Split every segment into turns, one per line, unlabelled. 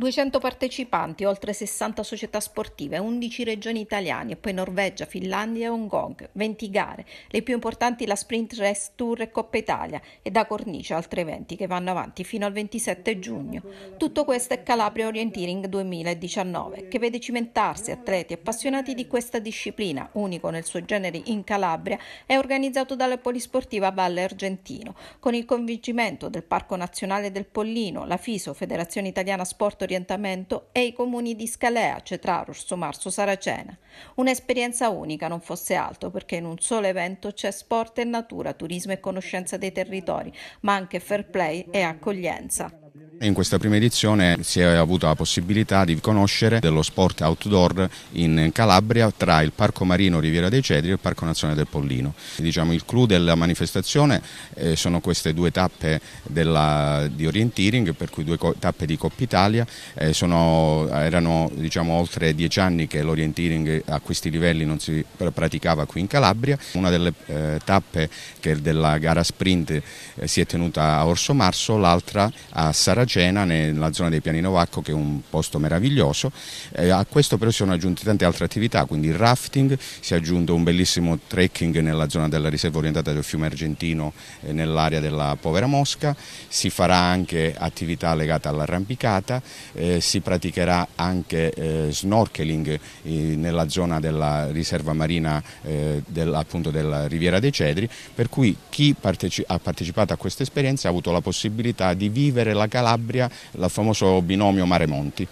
200 partecipanti, oltre 60 società sportive, 11 regioni italiane, poi Norvegia, Finlandia e Hong Kong, 20 gare, le più importanti la Sprint Race Tour e Coppa Italia e da cornice altri eventi che vanno avanti fino al 27 giugno. Tutto questo è Calabria Orienteering 2019 che vede cimentarsi atleti appassionati di questa disciplina, unico nel suo genere in Calabria, è organizzato dalla Polisportiva Valle Argentino con il convincimento del Parco Nazionale del Pollino, la FISO, Federazione Italiana Sport orientamento e i comuni di Scalea, Cetraro, Orsomarzo, Saracena. Un'esperienza unica, non fosse altro, perché in un solo evento c'è sport e natura, turismo e conoscenza dei territori, ma anche fair play e accoglienza.
In questa prima edizione si è avuta la possibilità di conoscere dello sport outdoor in Calabria tra il Parco Marino Riviera dei Cedri e il Parco Nazionale del Pollino. Diciamo, il clou della manifestazione eh, sono queste due tappe della, di orienteering, per cui due tappe di Coppa Italia, eh, sono, erano diciamo, oltre dieci anni che l'orienteering a questi livelli non si praticava qui in Calabria. Una delle eh, tappe della gara sprint eh, si è tenuta a Orso Marso, l'altra a Sarajevo cena nella zona dei Piani Novacco che è un posto meraviglioso. Eh, a questo però si sono aggiunte tante altre attività, quindi il rafting, si è aggiunto un bellissimo trekking nella zona della riserva orientata del fiume argentino eh, nell'area della povera Mosca, si farà anche attività legata all'arrampicata, eh, si praticherà anche eh, snorkeling eh, nella zona della riserva marina eh, del, appunto della Riviera dei Cedri, per cui chi parteci ha partecipato a questa esperienza ha avuto la possibilità di vivere la Calabria Calabria, il famoso binomio Mare-Monti.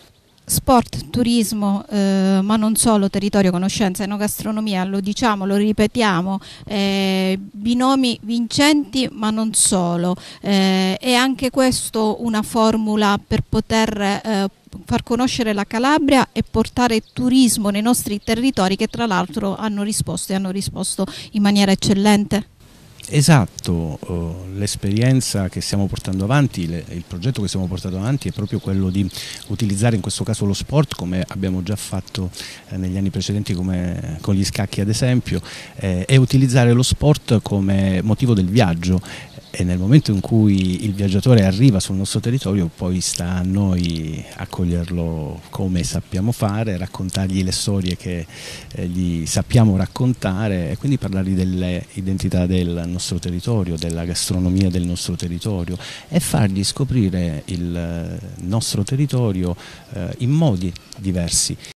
Sport, turismo, eh, ma non solo, territorio, conoscenza, enogastronomia, lo diciamo, lo ripetiamo, eh, binomi vincenti ma non solo. Eh, è anche questo una formula per poter eh, far conoscere la Calabria e portare turismo nei nostri territori che tra l'altro hanno risposto e hanno risposto in maniera eccellente?
Esatto, eh, l'esperienza che stiamo portando avanti, il progetto che stiamo portando avanti è proprio quello di utilizzare in questo caso lo sport come abbiamo già fatto eh, negli anni precedenti come con gli scacchi ad esempio eh, e utilizzare lo sport come motivo del viaggio e nel momento in cui il viaggiatore arriva sul nostro territorio poi sta a noi accoglierlo come sappiamo fare, raccontargli le storie che eh, gli sappiamo raccontare e quindi parlargli dell'identità del nostro territorio, della gastronomia del nostro territorio e fargli scoprire il eh, nostro territorio eh, in modi diversi.